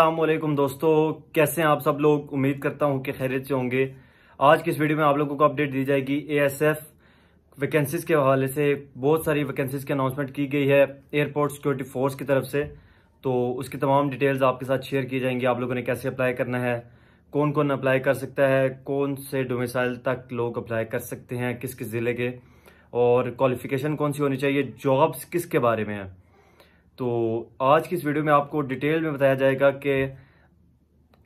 अल्लाम दोस्तों कैसे हैं आप सब लोग उम्मीद करता हूं कि खैरियत से होंगे आज की इस वीडियो में आप लोगों को अपडेट दी जाएगी एएसएफ वैकेंसीज़ के हवाले से बहुत सारी वैकेंसीज़ की अनाउंसमेंट की गई है एयरपोर्ट सिक्योरिटी फोर्स की तरफ से तो उसकी तमाम डिटेल्स आपके साथ शेयर की जाएंगी आप लोगों ने कैसे अप्लाई करना है कौन कौन अप्लाई कर सकता है कौन से डोमिसाइल तक लोग अप्लाई कर सकते हैं किस किस ज़िले के और क्वालिफिकेशन कौन सी होनी चाहिए जॉब्स किसके बारे में है तो आज की इस वीडियो में आपको डिटेल में बताया जाएगा कि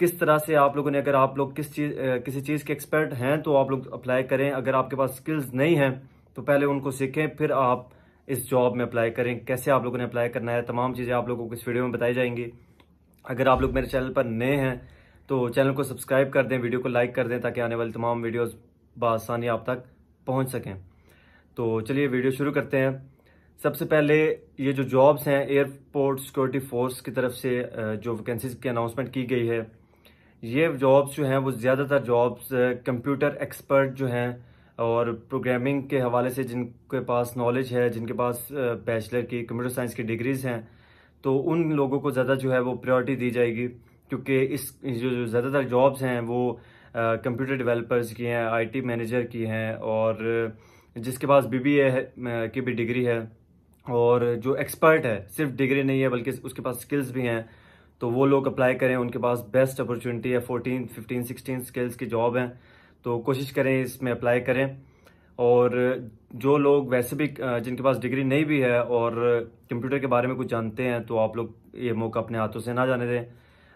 किस तरह से आप लोगों ने अगर आप लोग किस चीज़ किसी चीज़ के एक्सपर्ट हैं तो आप लोग अप्लाई करें अगर आपके पास स्किल्स नहीं हैं तो पहले उनको सीखें फिर आप इस जॉब में अप्लाई करें कैसे आप लोगों ने अप्लाई करना है तमाम चीज़ें आप लोगों को इस वीडियो में बताई जाएंगी अगर आप लोग मेरे चैनल पर नए हैं तो चैनल को सब्सक्राइब कर दें वीडियो को लाइक कर दें ताकि आने वाली तमाम वीडियोज़ बसानी आप तक पहुँच सकें तो चलिए वीडियो शुरू करते हैं सबसे पहले ये जो जॉब्स हैं एयरपोर्ट सिक्योरिटी फोर्स की तरफ से जो वैकेंसीज की अनाउंसमेंट की गई है ये जॉब्स जो हैं वो ज़्यादातर जॉब्स कंप्यूटर एक्सपर्ट जो हैं और प्रोग्रामिंग के हवाले से जिनके पास नॉलेज है जिनके पास बैचलर की कंप्यूटर साइंस की डिग्रीज़ हैं तो उन लोगों को ज़्यादा जो है वो प्रायोरिटी दी जाएगी क्योंकि इस जो ज़्यादातर जॉब्स हैं वो कंप्यूटर डेवलपर्स की हैं आईटी मैनेजर की हैं और जिसके पास बीबीए की भी डिग्री है और जो एक्सपर्ट है सिर्फ डिग्री नहीं है बल्कि उसके पास स्किल्स भी हैं तो वो लोग अप्लाई करें उनके पास बेस्ट अपॉर्चुनिटी है फोर्टीन फिफ्टीन सिक्सटीन स्किल्स की जॉब हैं तो कोशिश करें इसमें अप्लाई करें और जो लोग वैसे भी जिनके पास डिग्री नहीं भी है और कंप्यूटर के बारे में कुछ जानते हैं तो आप लोग ये मौका अपने हाथों से ना जाने दें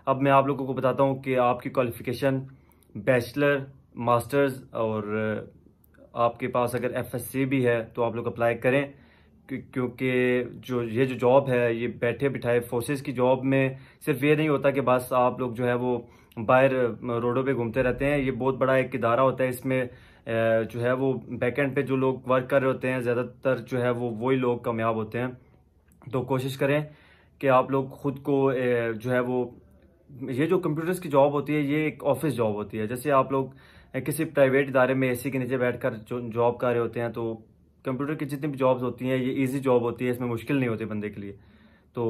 अब मैं आप लोगों को बताता हूँ कि आपकी क्वालिफिकेशन बैचलर मास्टर्स और आपके पास अगर एफएससी भी है तो आप लोग अप्लाई करें क्योंकि जो ये जो जॉब है ये बैठे बिठाए फोर्सेस की जॉब में सिर्फ ये नहीं होता कि बस आप लोग जो है वो बाहर रोडों पे घूमते रहते हैं ये बहुत बड़ा एक इदारा होता है इसमें जो है वो बैकेंड पे जो लोग वर्क कर रहे होते हैं ज़्यादातर जो है वो वही लोग कामयाब होते हैं तो कोशिश करें कि आप लोग ख़ुद को जो है वो ये जो कंप्यूटर्स की जॉब होती है ये एक ऑफिस जॉब होती है जैसे आप लोग किसी प्राइवेट इदारे में ए के नीचे बैठकर जॉब कर रहे होते हैं तो कंप्यूटर की जितनी भी जॉब्स होती हैं ये इजी जॉब होती है इसमें मुश्किल नहीं होती बंदे के लिए तो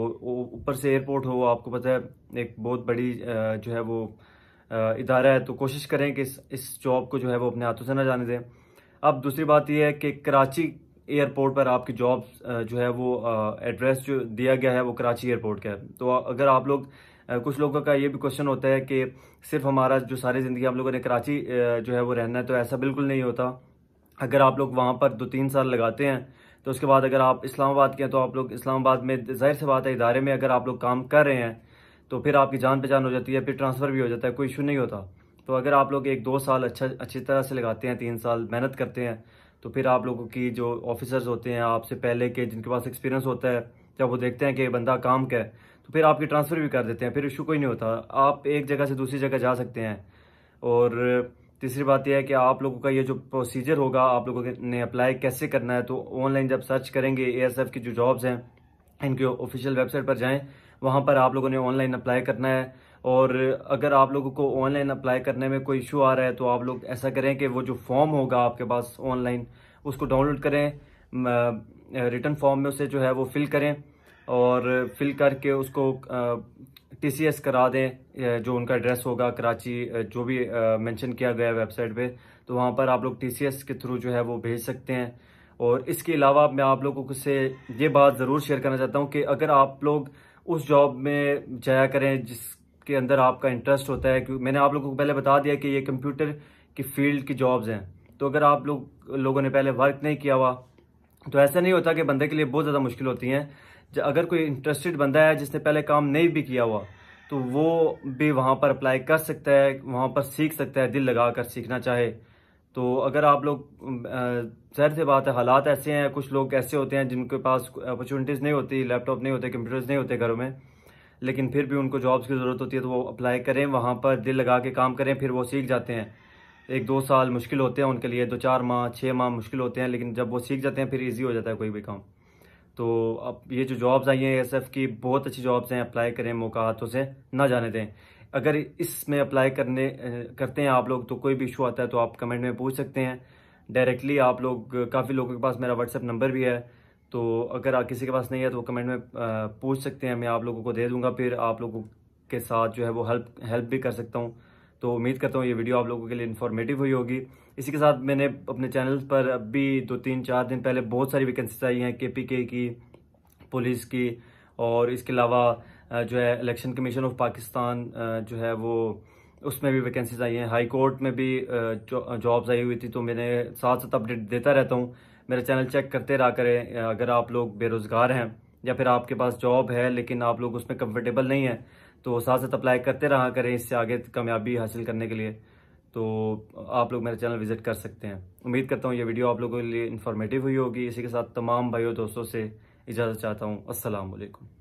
ऊपर से एयरपोर्ट हो आपको पता है एक बहुत बड़ी जो है वो इदारा है तो कोशिश करें कि इस इस जॉब को जो है वो अपने हाथों से ना जाने दें अब दूसरी बात यह है कि कराची एयरपोर्ट पर आपकी जॉब जो है वो एड्रेस जो दिया गया है वो कराची एयरपोर्ट का है तो अगर आप लोग कुछ लोगों का ये भी क्वेश्चन होता है कि सिर्फ हमारा जो सारी ज़िंदगी हम लोगों ने कराची जो है वो रहना है तो ऐसा बिल्कुल नहीं होता अगर आप लोग वहाँ पर दो तीन साल लगाते हैं तो उसके बाद अगर आप इस्लामाबाद के हैं तो आप लोग इस्लामाबाद में जाहिर से बात है इदारे में अगर आप लोग काम कर रहे हैं तो फिर आपकी जान पहचान हो जाती है फिर ट्रांसफ़र भी हो जाता है कोई इशू नहीं होता तो अगर आप लोग एक दो साल अच्छा अच्छी तरह से लगाते हैं तीन साल मेहनत करते हैं तो फिर आप लोगों की जो ऑफिसर्स होते हैं आपसे पहले के जिनके पास एक्सपीरियंस होता है जब वो देखते हैं कि बंदा काम का है तो फिर आपकी ट्रांसफ़र भी कर देते हैं फिर इशू कोई नहीं होता आप एक जगह से दूसरी जगह जा सकते हैं और तीसरी बात यह है कि आप लोगों का ये जो प्रोसीजर होगा आप लोगों ने अप्लाई कैसे करना है तो ऑनलाइन जब सर्च करेंगे एएसएफ की जो जॉब्स हैं इनके ऑफिशियल वेबसाइट पर जाएं वहाँ पर आप लोगों ने ऑनलाइन अप्लाई करना है और अगर आप लोगों को ऑनलाइन अप्लाई करने में कोई इशू आ रहा है तो आप लोग ऐसा करें कि वो जो फॉर्म होगा आपके पास ऑनलाइन उसको डाउनलोड करें रिटर्न फॉर्म में उसे जो है वो फिल करें और फिल करके उसको टीसीएस करा दें जो उनका एड्रेस होगा कराची जो भी मेंशन किया गया है वेबसाइट पे तो वहाँ पर आप लोग टीसीएस के थ्रू जो है वो भेज सकते हैं और इसके अलावा मैं आप लोगों को से ये बात ज़रूर शेयर करना चाहता हूँ कि अगर आप लोग उस जॉब में जाया करें जिसके अंदर आपका इंटरेस्ट होता है क्योंकि मैंने आप लोगों को पहले बता दिया कि ये कंप्यूटर की फील्ड की जॉब्स हैं तो अगर आप लोग लोगों ने पहले वर्क नहीं किया हुआ तो ऐसा नहीं होता कि बंदे के लिए बहुत ज़्यादा मुश्किल होती हैं अगर कोई इंटरेस्टेड बंदा है जिसने पहले काम नहीं भी किया हुआ तो वो भी वहाँ पर अप्लाई कर सकता है वहाँ पर सीख सकता है दिल लगा कर सीखना चाहे तो अगर आप लोग जहर से बात है हालात ऐसे हैं कुछ लोग ऐसे होते हैं जिनके पास अपॉर्चुनिटीज़ नहीं होती लैपटॉप नहीं होते कंप्यूटर्स नहीं होते घरों में लेकिन फिर भी उनको जॉब्स की ज़रूरत होती है तो वो अप्लाई करें वहाँ पर दिल लगा के काम करें फिर वो सीख जाते हैं एक दो साल मुश्किल होते हैं उनके लिए दो चार माह छः माह मुश्किल होते हैं लेकिन जब वो सीख जाते हैं फिर ईजी हो जाता है कोई भी काम तो अब ये जो जॉब्स आई हैं एस की बहुत अच्छी जॉब्स हैं अप्लाई करें मौका हाथों से ना जाने दें अगर इसमें अप्लाई करने करते हैं आप लोग तो कोई भी इशू आता है तो आप कमेंट में पूछ सकते हैं डायरेक्टली आप लोग काफ़ी लोगों के पास मेरा व्हाट्सएप नंबर भी है तो अगर आप किसी के पास नहीं है तो वो कमेंट में पूछ सकते हैं मैं आप लोगों को दे दूंगा फिर आप लोगों के साथ जो है वो हेल्प हेल्प भी कर सकता हूँ तो उम्मीद करता हूँ ये वीडियो आप लोगों के लिए इन्फॉर्मेटिव हुई होगी इसी के साथ मैंने अपने चैनल पर अभी दो तीन चार दिन पहले बहुत सारी वैकेंसीज आई हैं के की पुलिस की और इसके अलावा जो है इलेक्शन कमीशन ऑफ पाकिस्तान जो है वो उसमें भी वैकेंसीज आई हैं हाई कोर्ट में भी जॉब्स आई हुई थी तो मैंने साथ साथ अपडेट देता रहता हूँ मेरा चैनल चेक करते रहा करें अगर आप लोग बेरोज़गार हैं या फिर आपके पास जॉब है लेकिन आप लोग उसमें कंफर्टेबल नहीं है तो साथ साथ अप्लाई करते रहा करें इससे आगे कामयाबी हासिल करने के लिए तो आप लोग मेरा चैनल विजिट कर सकते हैं उम्मीद करता हूँ ये वीडियो आप लोगों के लिए इन्फॉर्मेटिव हुई होगी इसी के साथ तमाम भाइयों दोस्तों से इजाज़त चाहता हूँ असलकम